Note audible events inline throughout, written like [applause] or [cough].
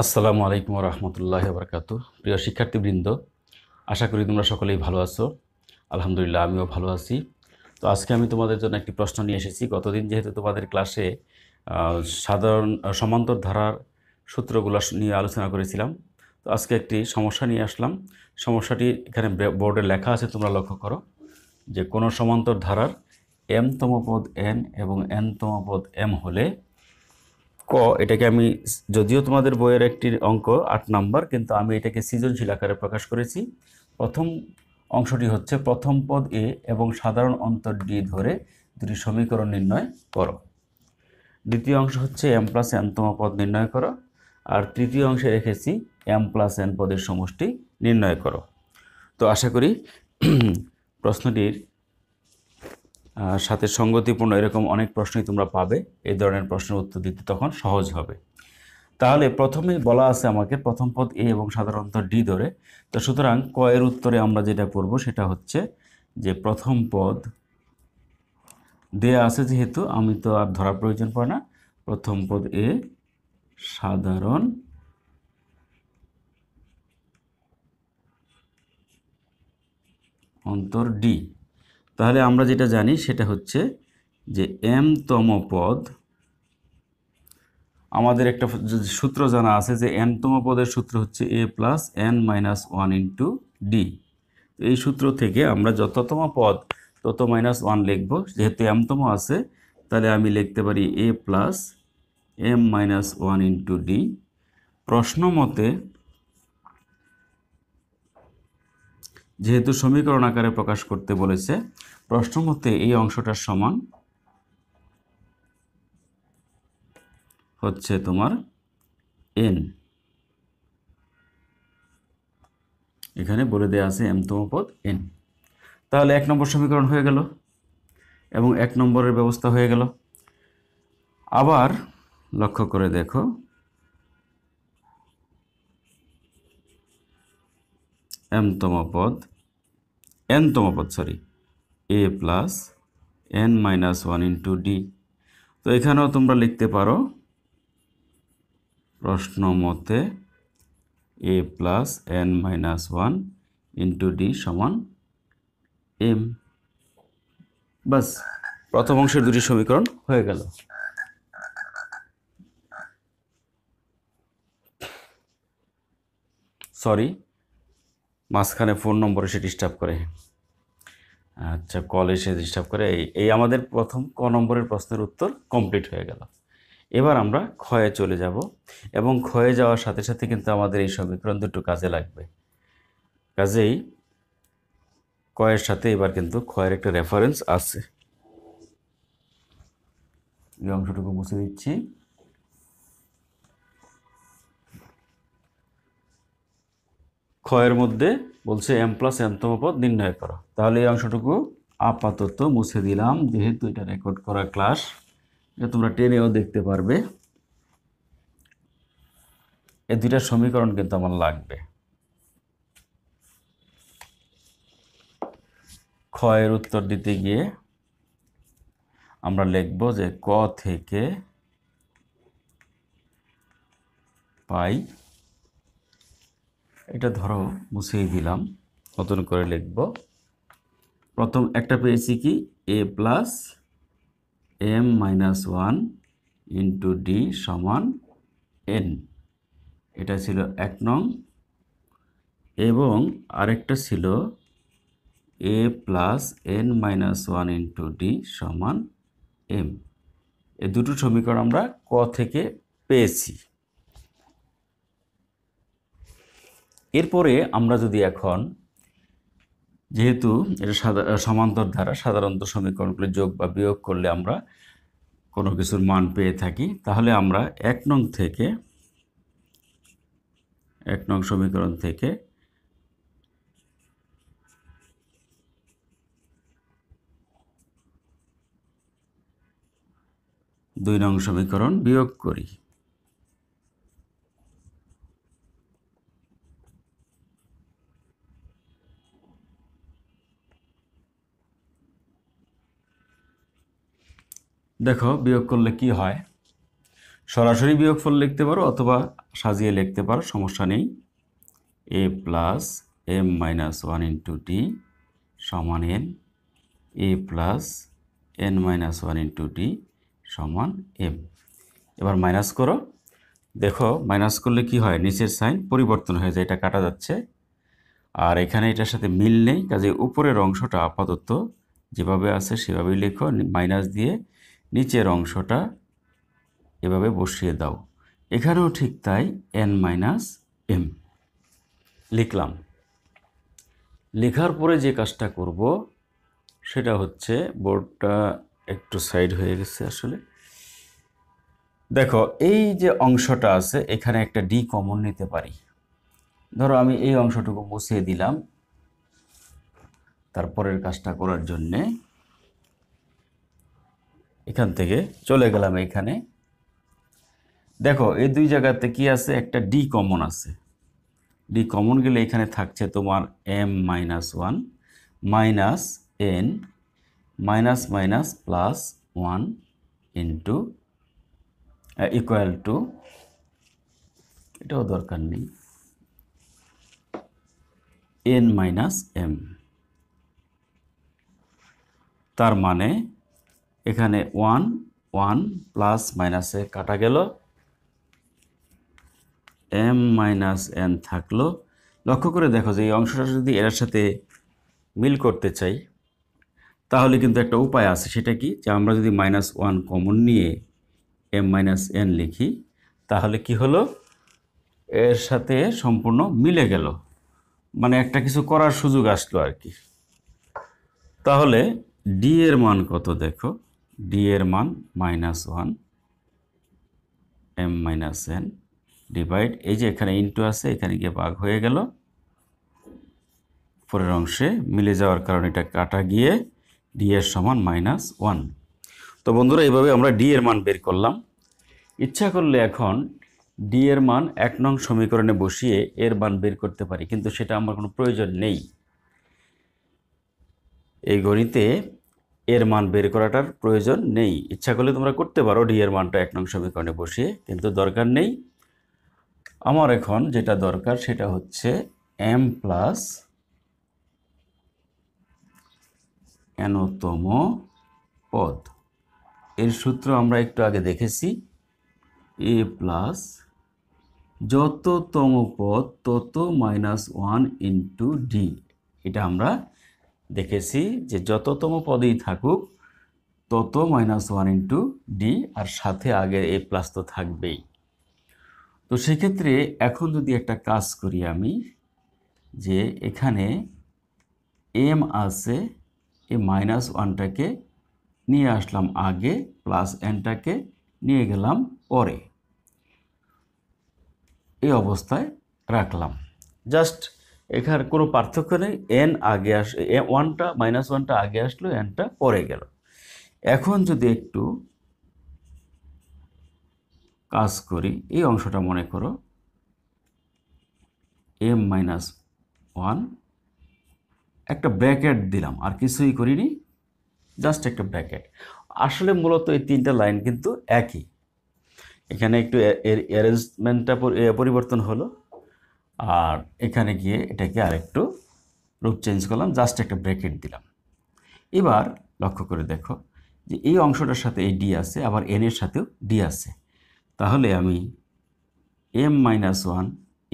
আসসালামু আলাইকুম রহমতুল্লাহ বরকাত প্রিয় শিক্ষার্থীবৃন্দ আশা করি তোমরা সকলেই ভালো আছো আলহামদুলিল্লাহ আমিও ভালো আছি তো আজকে আমি তোমাদের জন্য একটি প্রশ্ন নিয়ে এসেছি গতদিন যেহেতু তোমাদের ক্লাসে সাধারণ সমান্তর ধারার সূত্রগুলো নিয়ে আলোচনা করেছিলাম তো আজকে একটি সমস্যা নিয়ে আসলাম সমস্যাটি এখানে বোর্ডে লেখা আছে তোমরা লক্ষ্য করো যে কোনো সমান্তর ধারার এমতম পদ এন এবং এনতম পদ এম হলে ক এটাকে আমি যদিও তোমাদের বইয়ের একটি অঙ্ক আট নাম্বার কিন্তু আমি এটাকে সৃজনশীল আকারে প্রকাশ করেছি প্রথম অংশটি হচ্ছে প্রথম পদ এ এবং সাধারণ অন্তর ডি ধরে দুটি সমীকরণ নির্ণয় করো দ্বিতীয় অংশ হচ্ছে এম প্লাস এনতম পদ নির্ণয় করো আর তৃতীয় অংশে রেখেছি এম প্লাস এন পদের সমষ্টি নির্ণয় করো তো আশা করি [clears throat] প্রশ্নটির সাথে সঙ্গতিপূর্ণ এরকম অনেক প্রশ্নই তোমরা পাবে এই ধরনের প্রশ্নের উত্তর দিতে তখন সহজ হবে তাহলে প্রথমে বলা আছে আমাকে প্রথম পদ এ এবং সাধারণত ডি ধরে তো সুতরাং ক এর উত্তরে আমরা যেটা করব সেটা হচ্ছে যে প্রথম পদ দেয়া আছে যেহেতু আমি তো আর ধরা প্রয়োজন পড়ে না প্রথম পদ এ সাধারণ অন্তর ডি তাহলে আমরা যেটা জানি সেটা হচ্ছে যে এম তম পদ আমাদের একটা সূত্র জানা আছে যে এন তম পদের সূত্র হচ্ছে A plus N minus one into D এই সূত্র থেকে আমরা যততম পদ তত মাইনাস ওয়ান লিখব যেহেতু এমতম আছে তাহলে আমি লিখতে পারি A plus M minus one into D প্রশ্ন মতে যেহেতু সমীকরণ আকারে প্রকাশ করতে বলেছে প্রশ্নমতে এই অংশটার সমান হচ্ছে তোমার এন এখানে বলে দেয়া আছে এমতম পদ এন তাহলে এক নম্বর সমীকরণ হয়ে গেল এবং এক নম্বরের ব্যবস্থা হয়ে গেল আবার লক্ষ্য করে দেখো এমতম পদ এনতম পদ sorry A plus N minus one into D তো এখানেও তোমরা লিখতে পারো প্রশ্ন মতে A plus N minus one into D সমান এম বাস প্রথম অংশের দুটি সমীকরণ হয়ে গেল সরি মাঝখানে ফোন নম্বরে সে ডিস্টার্ব করে আচ্ছা কল এসে ডিস্টার্ব করে এই এই আমাদের প্রথম ক নম্বরের প্রশ্নের উত্তর কমপ্লিট হয়ে গেল এবার আমরা ক্ষয়ে চলে যাব এবং ক্ষয়ে যাওয়ার সাথে সাথে কিন্তু আমাদের এই সমীকরণ দুটো কাজে লাগবে কাজেই কয়ের সাথে এবার কিন্তু ক্ষয়ের একটা রেফারেন্স আছে এই অংশটুকু মুছে দিচ্ছি ক্ষয়ের মধ্যে বলছে এম প্লাস এমতম পদ নির্ণয় করো তাহলে এই অংশটুকু আপাতত মুছে দিলাম যেহেতু এটা রেকর্ড করা ক্লাস এটা তোমরা টেনেও দেখতে পারবে এই দুইটা সমীকরণ কিন্তু আমার লাগবে ক্ষয়ের উত্তর দিতে গিয়ে আমরা লিখব যে ক থেকে পাই এটা ধরো মুছেই দিলাম নতুন করে লিখব প্রথম একটা পেয়েছি কি A plus M minus one into D সমান এন এটা ছিল এক নং এবং আরেকটা ছিল A plus N minus one into D সমান এম এ দুটো সমীকরণ আমরা ক থেকে পেয়েছি এরপরে আমরা যদি এখন যেহেতু এটা সমান্তর ধারা সাধারণত সমীকরণগুলি যোগ বা বিয়োগ করলে আমরা কোনো কিছুর মান পেয়ে থাকি তাহলে আমরা এক নং থেকে এক নং সমীকরণ থেকে দুই নং সমীকরণ বিয়োগ করি দেখো বিয়োগ করলে কি হয় সরাসরি বিয়োগফল লিখতে পারো অথবা সাজিয়ে লিখতে পারো সমস্যা নেই A plus M minus one into D সমান N A plus N minus one into D সমান এম এবার মাইনাস করো দেখো মাইনাস করলে কি হয় নিচের সাইন পরিবর্তন হয়ে যায় এটা কাটা যাচ্ছে আর এখানে এটার সাথে মিল নেই কাজে উপরের অংশটা আপাতত যেভাবে আছে সেভাবেই লেখো মাইনাস দিয়ে নিচের অংশটা এভাবে বসিয়ে দাও এখানেও ঠিক তাই এন মাইনাস এম লিখলাম লেখার পরে যে কাজটা করব সেটা হচ্ছে বোর্ডটা একটু সাইড হয়ে গেছে আসলে দেখো এই যে অংশটা আছে এখানে একটা ডি কমন নিতে পারি ধরো আমি এই অংশটুকু মুছিয়ে দিলাম তারপরের কাজটা করার জন্যে এখান থেকে চলে গেলাম এখানে দেখো এই দুই জায়গাতে কি আছে একটা ডি কমন আছে ডি কমন গেলে এখানে থাকছে তোমার M minus one minus N minus minus plus one into equal to এটাও দরকার নেই এন মাইনাস এম তার মানে এখানে ওয়ান ওয়ান প্লাস মাইনাসে কাটা গেল এম মাইনাস এন থাকলো লক্ষ্য করে দেখো যে এই অংশটা যদি এর সাথে মিল করতে চাই তাহলে কিন্তু একটা উপায় আছে সেটা কি যে আমরা যদি মাইনাস ওয়ান কমন নিয়ে এম মাইনাস এন লিখি তাহলে কি হলো এর সাথে সম্পূর্ণ মিলে গেল মানে একটা কিছু করার সুযোগ আসলো আর কি তাহলে ডি এর মান কত দেখো ডি এর মান minus one M minus N divide এই যে এখানে ইনটু আছে এখানে গিয়ে বাঘ হয়ে গেল পরের অংশে মিলে যাওয়ার কারণে এটা কাটা গিয়ে ডি এর সমান মাইনাস ওয়ান তো বন্ধুরা এইভাবে আমরা ডি এর মান বের করলাম ইচ্ছা করলে এখন ডি এর মান এক নং সমীকরণে বসিয়ে এর মান বের করতে পারি কিন্তু সেটা আমার কোনো প্রয়োজন নেই এই গণিতে এর মান বের করাটার প্রয়োজন নেই ইচ্ছা করলে তোমরা করতে পারো ডি এর মানটা এক নং সমীকরণে বসিয়ে কিন্তু দরকার নেই আমার এখন যেটা দরকার সেটা হচ্ছে এম প্লাস এনতম পদ এর সূত্র আমরা একটু আগে দেখেছি এ প্লাস যততম পদ তত মাইনাস ওয়ান ইন্টু ডি এটা আমরা দেখেছি যে যততম পদেই থাকুক তত মাইনাস ওয়ান ইন্টু ডি আর সাথে আগে এ প্লাস তো থাকবেই তো সেক্ষেত্রে এখন যদি একটা কাজ করি আমি যে এখানে এম আছে এই মাইনাস ওয়ানটাকে নিয়ে আসলাম আগে প্লাস এনটাকে নিয়ে গেলাম পরে এই অবস্থায় রাখলাম জাস্ট এখানে কোনো পার্থক্য নেই এন আগে আস ওয়ানটা মাইনাস ওয়ানটা আগে আসলো এনটা পরে গেল এখন যদি একটু কাজ করি এই অংশটা মনে করো এম মাইনাস ওয়ান একটা ব্র্যাকেট দিলাম আর কিছুই করিনি জাস্ট একটা ব্র্যাকেট আসলে মূলত এই তিনটা লাইন কিন্তু একই এখানে একটু অ্যারেঞ্জমেন্টটা পরিবর্তন হলো আর এখানে গিয়ে এটাকে আরেকটু রূপ চেঞ্জ করলাম জাস্ট একটা ব্র্যাকেট দিলাম এবার লক্ষ্য করে দেখো যে এই অংশটার সাথে এই ডি আছে আবার এন এর সাথেও ডি আছে তাহলে আমি M minus one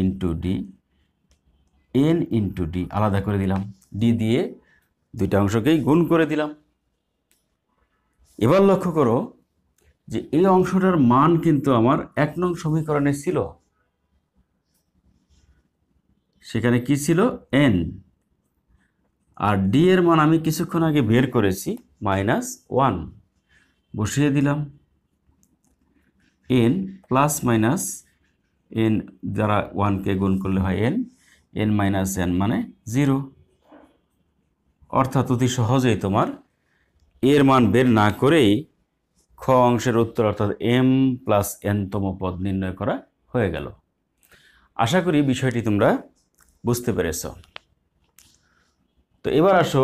into D N into D আলাদা করে দিলাম ডি দিয়ে দুইটা অংশকেই গুণ করে দিলাম এবার লক্ষ্য করো যে এই অংশটার মান কিন্তু আমার এক নং সমীকরণে ছিল সেখানে কি ছিল এন আর ডি এর মান আমি কিছুক্ষণ আগে বের করেছি মাইনাস ওয়ান বসিয়ে দিলাম এন প্লাস মাইনাস এন যারা ওয়ানকে গুণ করলে হয় এন এন মাইনাস এন মানে জিরো অর্থাৎ অতি সহজেই তোমার এর মান বের না করেই খ অংশের উত্তর অর্থাৎ এম প্লাস এনতম পদ নির্ণয় করা হয়ে গেল আশা করি বিষয়টি তোমরা বুঝতে পেরেছ তো এবার আসো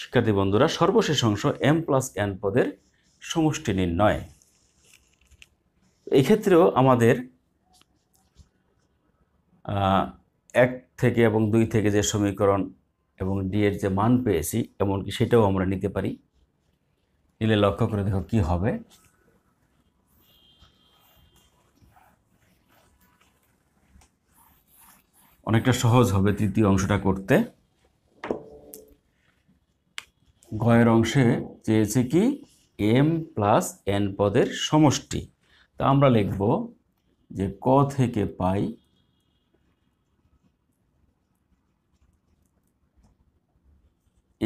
শিক্ষার্থী বন্ধুরা সর্বশেষ অংশ এম প্লাস এন পদের সমষ্টি নির্ণয় এক্ষেত্রেও আমাদের এক থেকে এবং দুই থেকে যে সমীকরণ এবং ডি এর যে মান পেয়েছি এমনকি সেটাও আমরা নিতে পারি নিলে লক্ষ্য করে দেখো কি হবে অনেকটা সহজ হবে তৃতীয় অংশটা করতে গয়ের অংশে চেয়েছে কি এম প্লাস এন পদের সমষ্টি তা আমরা লিখব যে ক থেকে পাই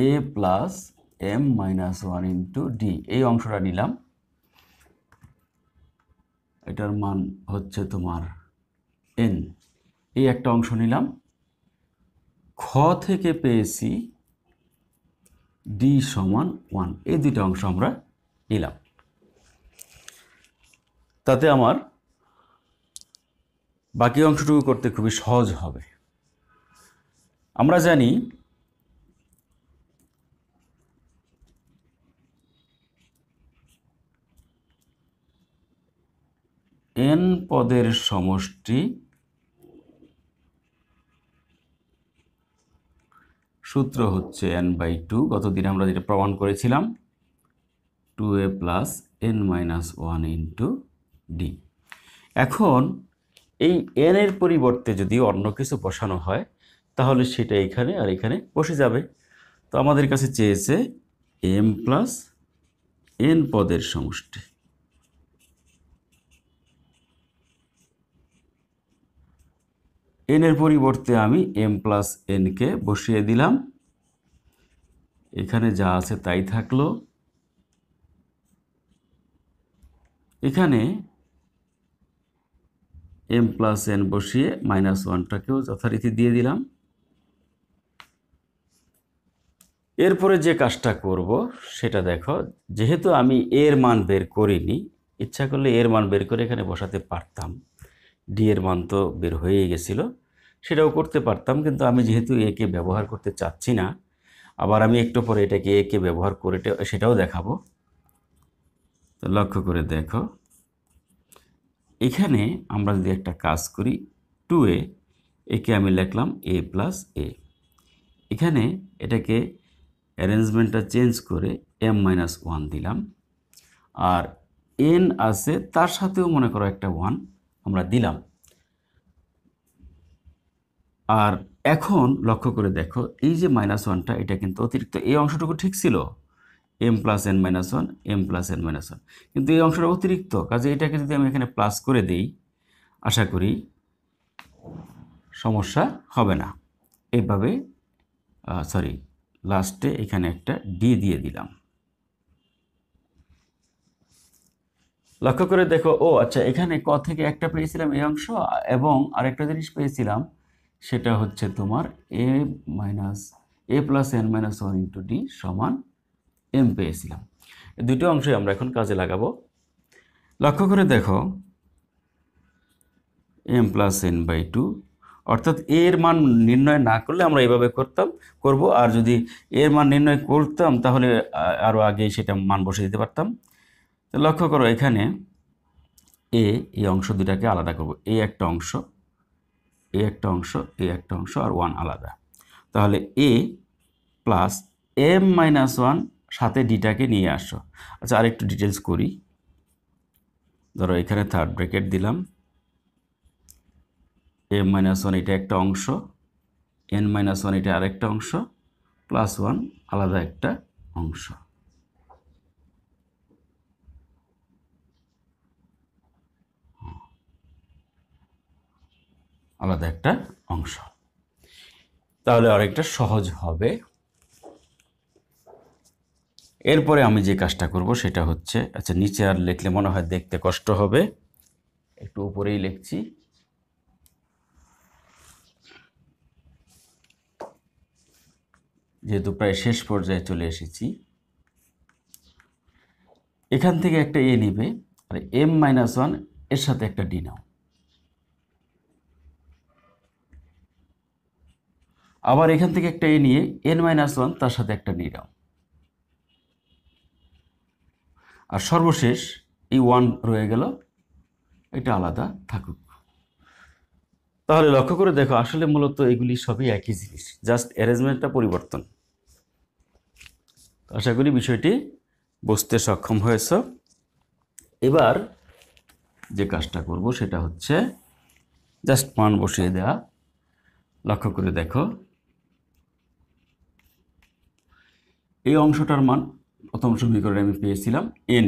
A plus M minus one into D এই অংশটা নিলাম এটার মান হচ্ছে তোমার এন এই একটা অংশ নিলাম খ থেকে পেয়েছি ডি সমান ওয়ান এই দুইটা অংশ আমরা নিলাম তাতে আমার বাকি অংশটুকু করতে খুবই সহজ হবে আমরা জানি এন পদের সমষ্টি সূত্র হচ্ছে এন বাই টু গতদিন আমরা যেটা প্রমাণ করেছিলাম two A plus N minus one into D এখন এই এন এর পরিবর্তে যদি অন্য কিছু বসানো হয় তাহলে সেটা এখানে আর এখানে বসে যাবে তো আমাদের কাছে চেয়েছে এম প্লাস এন পদের সমষ্টি এন এর পরিবর্তে আমি এম প্লাস এনকে বসিয়ে দিলাম এখানে যা আছে তাই থাকলো এখানে এম প্লাস এন বসিয়ে মাইনাস ওয়ানটাকেও যথারীতি দিয়ে দিলাম এরপরে যে কাজটা করব সেটা দেখো যেহেতু আমি এর মান বের করিনি ইচ্ছা করলে এর মান বের করে এখানে বসাতে পারতাম ডি এর মান তো বের হয়ে গেছিলো সেটাও করতে পারতাম কিন্তু আমি যেহেতু একে ব্যবহার করতে চাচ্ছি না আবার আমি একটু পরে এটাকে একে ব্যবহার করে সেটাও দেখাবো তো লক্ষ্য করে দেখো এখানে আমরা যদি একটা কাজ করি টু এ একে আমি লিখলাম এ প্লাস এ এখানে এটাকে অ্যারেঞ্জমেন্টটা চেঞ্জ করে এম মাইনাস ওয়ান দিলাম আর এন আছে তার সাথেও মনে করো একটা ওয়ান আমরা দিলাম আর এখন লক্ষ্য করে দেখো এই যে মাইনাস ওয়ানটা এটা কিন্তু অতিরিক্ত এই অংশটুকু ঠিক ছিল M plus N minus one M plus N minus one কিন্তু এই অংশটা অতিরিক্ত কাজে এটাকে যদি আমি এখানে প্লাস করে দিই আশা করি সমস্যা হবে না এভাবে সরি লাস্টে এখানে একটা ডি দিয়ে দিলাম লক্ষ্য করে দেখো ও আচ্ছা এখানে ক থেকে একটা পেয়েছিলাম এই অংশ এবং আরেকটা জিনিস পেয়েছিলাম সেটা হচ্ছে তোমার A minus A plus N minus one into D সমান এম পেয়েছিলাম দুটো অংশই আমরা এখন কাজে লাগাবো লক্ষ্য করে দেখো M plus N by two অর্থাৎ এর মান নির্ণয় না করলে আমরা এভাবে করতাম করব আর যদি এর মান নির্ণয় করতাম তাহলে আরও আগে সেটা মান বসে দিতে পারতাম লক্ষ্য করো এখানে এ এই অংশ দুটাকে আলাদা করব এ একটা অংশ এ একটা অংশ এ একটা অংশ আর ওয়ান আলাদা তাহলে A plus M minus one সাথে ডিটাকে নিয়ে আসো আচ্ছা আরেকটু ডিটেলস করি ধরো এখানে থার্ড ব্র্যাকেট দিলাম এম মাইনাস ওয়ান এটা একটা অংশ এন মাইনাস ওয়ান এটা আরেকটা অংশ প্লাস ওয়ান আলাদা একটা অংশ আলাদা একটা অংশ তাহলে আরেকটা সহজ হবে এরপরে আমি যে কাজটা করব সেটা হচ্ছে আচ্ছা নিচে আর লিখলে মনে হয় দেখতে কষ্ট হবে একটু উপরেই লিখছি যেহেতু প্রায় শেষ পর্যায়ে চলে এসেছি এখান থেকে একটা এ নিবে আর এম মাইনাস ওয়ান এর সাথে একটা ডি নাও আবার এখান থেকে একটা এ নিয়ে এন মাইনাস ওয়ান তার সাথে একটা নাও আর সর্বশেষ এই ওয়ান রয়ে গেল এটা আলাদা থাকুক তাহলে লক্ষ্য করে দেখো আসলে মূলত এগুলি সবই একই জিনিস জাস্ট অ্যারেঞ্জমেন্টটা পরিবর্তন আশা করি বিষয়টি বুঝতে সক্ষম হয়েছ এবার যে কাজটা করব সেটা হচ্ছে জাস্ট মান বসিয়ে দেয়া লক্ষ্য করে দেখো এই অংশটার মান প্রথম সমীকরণে আমি পেয়েছিলাম এন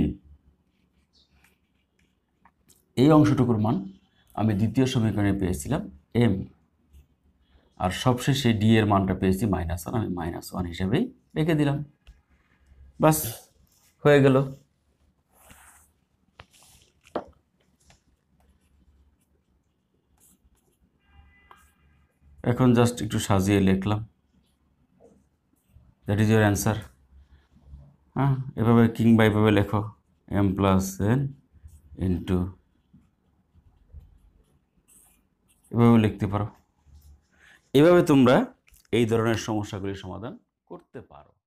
এই অংশটুকুর মান আমি দ্বিতীয় সমীকরণে পেয়েছিলাম এম আর সবশেষে ডি এর মানটা পেয়েছি মাইনাস ওয়ান আমি মাইনাস ওয়ান হিসেবেই রেখে দিলাম বাস হয়ে গেল এখন জাস্ট একটু সাজিয়ে লিখলাম দ্যাট ইজ ইউর অ্যান্সার হ্যাঁ এভাবে কিংবা এভাবে লেখো এম প্লাস এন ইন্টু এভাবে লিখতে পারো এভাবে তোমরা এই ধরনের সমস্যাগুলির সমাধান করতে পারো